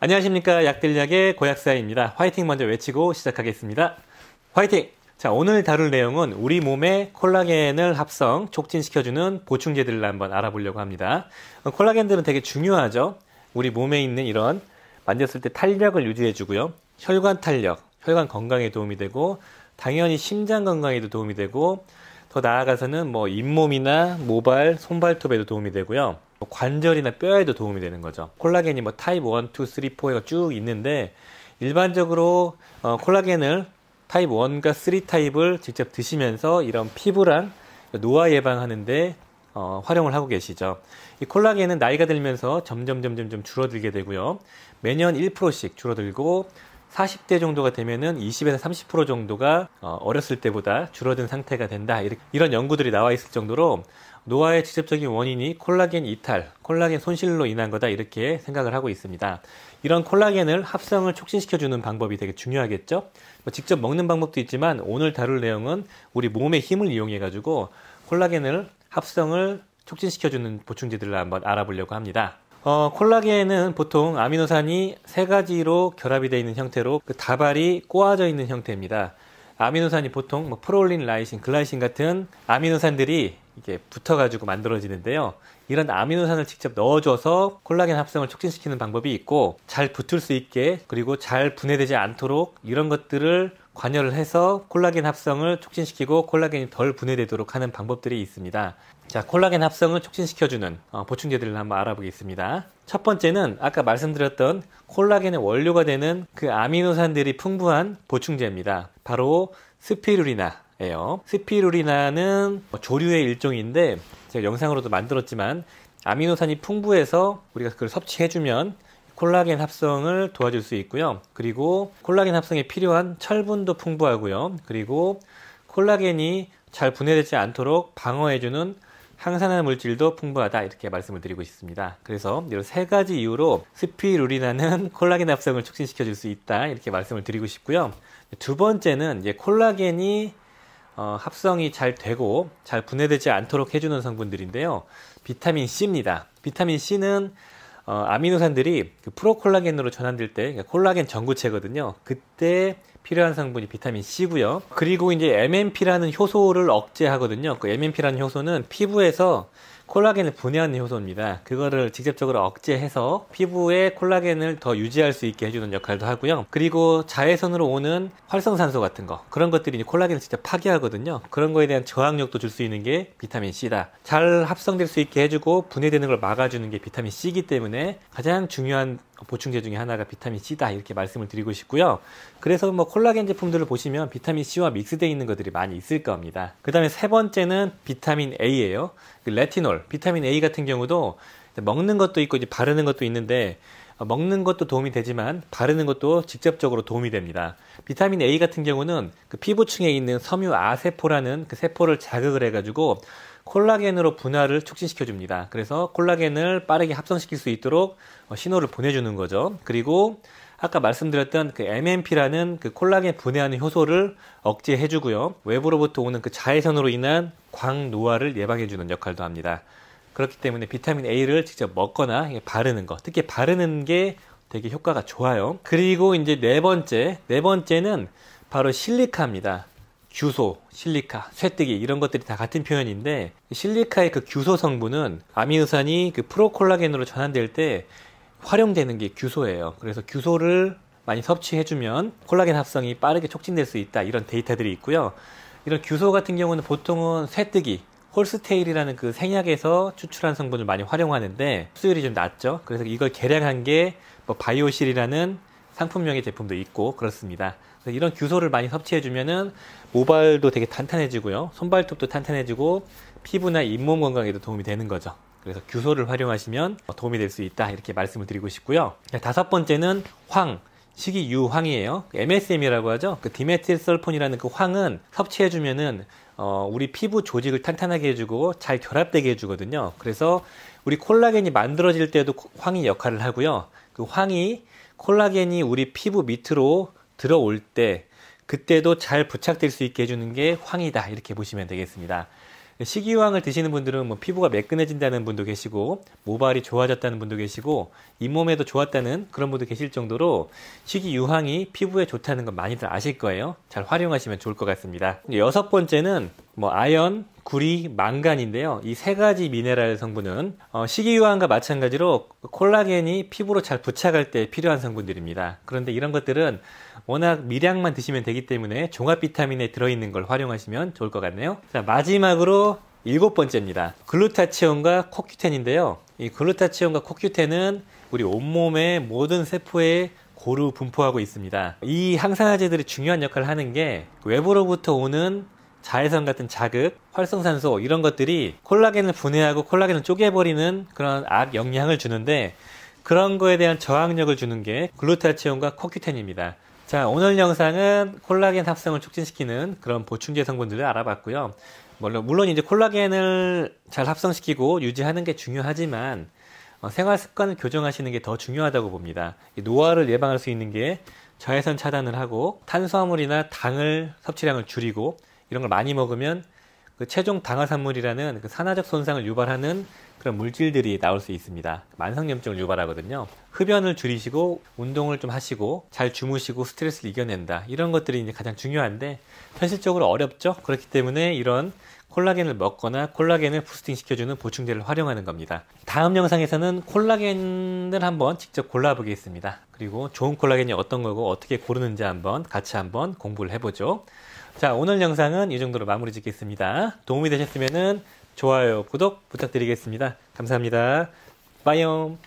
안녕하십니까 약들약의 고약사입니다. 화이팅 먼저 외치고 시작하겠습니다. 화이팅! 자 오늘 다룰 내용은 우리 몸의 콜라겐을 합성 촉진시켜주는 보충제들을 한번 알아보려고 합니다. 콜라겐들은 되게 중요하죠. 우리 몸에 있는 이런 만졌을 때 탄력을 유지해주고요. 혈관 탄력, 혈관 건강에 도움이 되고 당연히 심장 건강에도 도움이 되고 더 나아가서는 뭐 잇몸이나 모발, 손발톱에도 도움이 되고요. 뭐 관절이나 뼈에도 도움이 되는 거죠. 콜라겐이 뭐 타입 1, 2, 3, 4가 쭉 있는데 일반적으로 어, 콜라겐을 타입 1과 3 타입을 직접 드시면서 이런 피부랑 노화 예방하는데 어, 활용을 하고 계시죠. 이 콜라겐은 나이가 들면서 점 점점 점 줄어들게 되고요. 매년 1%씩 줄어들고 40대 정도가 되면은 20에서 30% 정도가 어, 어렸을 때보다 줄어든 상태가 된다. 이런 연구들이 나와 있을 정도로 노화의 직접적인 원인이 콜라겐 이탈, 콜라겐 손실로 인한 거다 이렇게 생각을 하고 있습니다. 이런 콜라겐을 합성을 촉진시켜주는 방법이 되게 중요하겠죠. 뭐 직접 먹는 방법도 있지만 오늘 다룰 내용은 우리 몸의 힘을 이용해가지고 콜라겐을 합성을 촉진시켜주는 보충제들을 한번 알아보려고 합니다. 어, 콜라겐은 보통 아미노산이 세 가지로 결합이 되어 있는 형태로 그 다발이 꼬아져 있는 형태입니다. 아미노산이 보통 뭐 프롤린, 라이신, 글라이신 같은 아미노산들이 이게 붙어가지고 만들어지는데요. 이런 아미노산을 직접 넣어줘서 콜라겐 합성을 촉진시키는 방법이 있고 잘 붙을 수 있게 그리고 잘 분해되지 않도록 이런 것들을 관여를 해서 콜라겐 합성을 촉진시키고 콜라겐이 덜 분해되도록 하는 방법들이 있습니다. 자, 콜라겐 합성을 촉진시켜주는 어, 보충제들을 한번 알아보겠습니다. 첫 번째는 아까 말씀드렸던 콜라겐의 원료가 되는 그 아미노산들이 풍부한 보충제입니다. 바로 스피루리나예요. 스피루리나는 뭐 조류의 일종인데 제가 영상으로도 만들었지만 아미노산이 풍부해서 우리가 그걸 섭취해주면 콜라겐 합성을 도와줄 수 있고요. 그리고 콜라겐 합성에 필요한 철분도 풍부하고요. 그리고 콜라겐이 잘 분해되지 않도록 방어해주는 항산화 물질도 풍부하다 이렇게 말씀을 드리고 있습니다. 그래서 이런 세 가지 이유로 스피루리나는 콜라겐 합성을 촉진시켜 줄수 있다 이렇게 말씀을 드리고 싶고요. 두 번째는 이제 콜라겐이 어, 합성이 잘 되고 잘 분해되지 않도록 해주는 성분들인데요. 비타민 C입니다. 비타민 C는 어, 아미노산들이 그 프로콜라겐으로 전환될 때 그러니까 콜라겐 전구체거든요. 그때 필요한 성분이 비타민 C고요. 그리고 이제 MMP라는 효소를 억제하거든요. 그 MMP라는 효소는 피부에서 콜라겐을 분해하는 효소입니다. 그거를 직접적으로 억제해서 피부에 콜라겐을 더 유지할 수 있게 해주는 역할도 하고요. 그리고 자외선으로 오는 활성산소 같은 거 그런 것들이 콜라겐을 직접 파괴하거든요. 그런 거에 대한 저항력도 줄 수 있는 게 비타민 C다. 잘 합성될 수 있게 해주고 분해되는 걸 막아주는 게 비타민 C이기 때문에 가장 중요한 그 보충제 중에 하나가 비타민 C다 이렇게 말씀을 드리고 싶고요. 그래서 뭐 콜라겐 제품들을 보시면 비타민 C와 믹스되어 있는 것들이 많이 있을 겁니다. 그 다음에 세 번째는 비타민 A예요. 그 레티놀, 비타민 A 같은 경우도 먹는 것도 있고 이제 바르는 것도 있는데 어, 먹는 것도 도움이 되지만 바르는 것도 직접적으로 도움이 됩니다. 비타민 A 같은 경우는 그 피부층에 있는 섬유 아세포라는 그 세포를 자극을 해가지고 콜라겐으로 분화를 촉진시켜 줍니다. 그래서 콜라겐을 빠르게 합성시킬 수 있도록 어, 신호를 보내주는 거죠. 그리고 아까 말씀드렸던 그 MMP라는 그 콜라겐 분해하는 효소를 억제해주고요. 외부로부터 오는 그 자외선으로 인한 광노화를 예방해주는 역할도 합니다. 그렇기 때문에 비타민 A를 직접 먹거나 바르는 거, 특히 바르는 게 되게 효과가 좋아요. 그리고 이제 네 번째, 네 번째는 바로 실리카입니다. 규소, 실리카, 쇠뜨기 이런 것들이 다 같은 표현인데 실리카의 그 규소 성분은 아미노산이 그 프로콜라겐으로 전환될 때 활용되는 게 규소예요. 그래서 규소를 많이 섭취해주면 콜라겐 합성이 빠르게 촉진될 수 있다 이런 데이터들이 있고요. 이런 규소 같은 경우는 보통은 쇠뜨기, 홀스테일이라는 그 생약에서 추출한 성분을 많이 활용하는데 수율이 좀 낮죠. 그래서 이걸 개량한 게뭐 바이오실이라는 상품명의 제품도 있고 그렇습니다. 이런 규소를 많이 섭취해주면은 모발도 되게 탄탄해지고요. 손발톱도 탄탄해지고 피부나 잇몸 건강에도 도움이 되는 거죠. 그래서 규소를 활용하시면 도움이 될 수 있다 이렇게 말씀을 드리고 싶고요. 다섯 번째는 황, 식이 유황이에요. MSM이라고 하죠. 그 디메틸설폰이라는 그 황은 섭취해주면은 어, 우리 피부 조직을 탄탄하게 해주고 잘 결합되게 해주거든요. 그래서 우리 콜라겐이 만들어질 때도 황이 역할을 하고요. 그 황이 콜라겐이 우리 피부 밑으로 들어올 때 그때도 잘 부착될 수 있게 해주는 게 황이다 이렇게 보시면 되겠습니다. 식이요황을 드시는 분들은 뭐 피부가 매끈해진다는 분도 계시고 모발이 좋아졌다는 분도 계시고 잇몸에도 좋았다는 그런 분도 계실 정도로 식이요황이 피부에 좋다는 건 많이들 아실 거예요. 잘 활용하시면 좋을 것 같습니다. 여섯 번째는 뭐 아연, 구리, 망간인데요. 이 세 가지 미네랄 성분은 어, 식이유황과 마찬가지로 콜라겐이 피부로 잘 부착할 때 필요한 성분들입니다. 그런데 이런 것들은 워낙 미량만 드시면 되기 때문에 종합 비타민에 들어있는 걸 활용하시면 좋을 것 같네요. 자, 마지막으로 일곱 번째입니다. 글루타치온과 코큐텐인데요. 이 글루타치온과 코큐텐은 우리 온몸의 모든 세포에 고루 분포하고 있습니다. 이 항산화제들이 중요한 역할을 하는 게 외부로부터 오는 자외선 같은 자극, 활성산소 이런 것들이 콜라겐을 분해하고 콜라겐을 쪼개버리는 그런 악영향을 주는데 그런 거에 대한 저항력을 주는 게 글루타치온과 코큐텐입니다. 자, 오늘 영상은 콜라겐 합성을 촉진시키는 그런 보충제 성분들을 알아봤고요. 물론, 물론 이제 콜라겐을 잘 합성시키고 유지하는 게 중요하지만 어, 생활 습관을 교정하시는 게 더 중요하다고 봅니다. 노화를 예방할 수 있는 게 자외선 차단을 하고 탄수화물이나 당을 섭취량을 줄이고 이런 걸 많이 먹으면 그 체중 당화산물이라는 그 산화적 손상을 유발하는 그런 물질들이 나올 수 있습니다. 만성염증을 유발하거든요. 흡연을 줄이시고 운동을 좀 하시고 잘 주무시고 스트레스를 이겨낸다. 이런 것들이 이제 가장 중요한데 현실적으로 어렵죠. 그렇기 때문에 이런 콜라겐을 먹거나 콜라겐을 부스팅 시켜주는 보충제를 활용하는 겁니다. 다음 영상에서는 콜라겐을 한번 직접 골라보겠습니다. 그리고 좋은 콜라겐이 어떤 거고 어떻게 고르는지 한번 같이 한번 공부를 해보죠. 자, 오늘 영상은 이 정도로 마무리 짓겠습니다. 도움이 되셨으면 좋아요, 구독 부탁드리겠습니다. 감사합니다. 빠이옴.